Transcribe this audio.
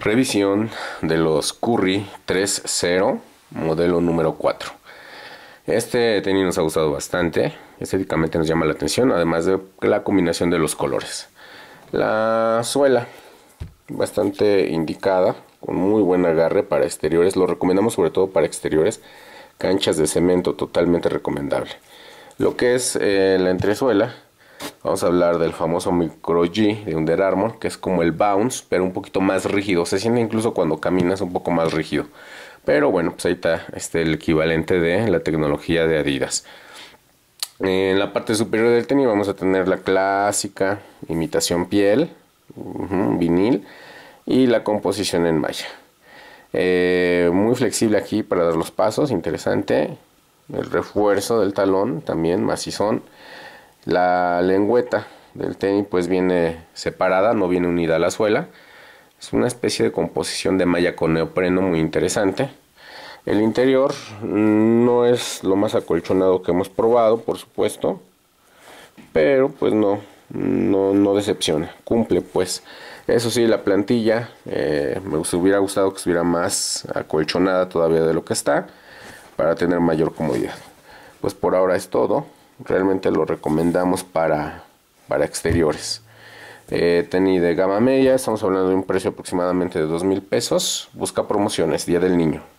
Revisión de los Curry 3.0, modelo número 4. Este tenis nos ha gustado bastante, estéticamente nos llama la atención, además de la combinación de los colores. La suela, bastante indicada, con muy buen agarre para exteriores, lo recomendamos sobre todo para exteriores, canchas de cemento totalmente recomendable. Lo que es eh, la entresuela, Vamos a hablar del famoso Micro G de Under Armour, que es como el bounce, pero un poquito más rígido. Se siente incluso cuando caminas un poco más rígido. Pero bueno, pues ahí está este, el equivalente de la tecnología de Adidas. En la parte superior del tenis vamos a tener la clásica imitación piel, vinil y la composición en malla. Eh, muy flexible aquí para dar los pasos, interesante. El refuerzo del talón también macizón. La lengüeta del tenis pues viene separada, no viene unida a la suela. Es una especie de composición de malla con neopreno muy interesante. El interior mm, no es lo más acolchonado que hemos probado, por supuesto, pero pues no, no, decepciona, cumple pues. Eso sí, la plantilla eh, me hubiera gustado que estuviera más acolchonada todavía de lo que está para tener mayor comodidad. Pues por ahora es todo realmente lo recomendamos para, para exteriores. Eh, de gama media, estamos hablando de un precio aproximadamente de 2 mil pesos. Busca promociones, Día del Niño.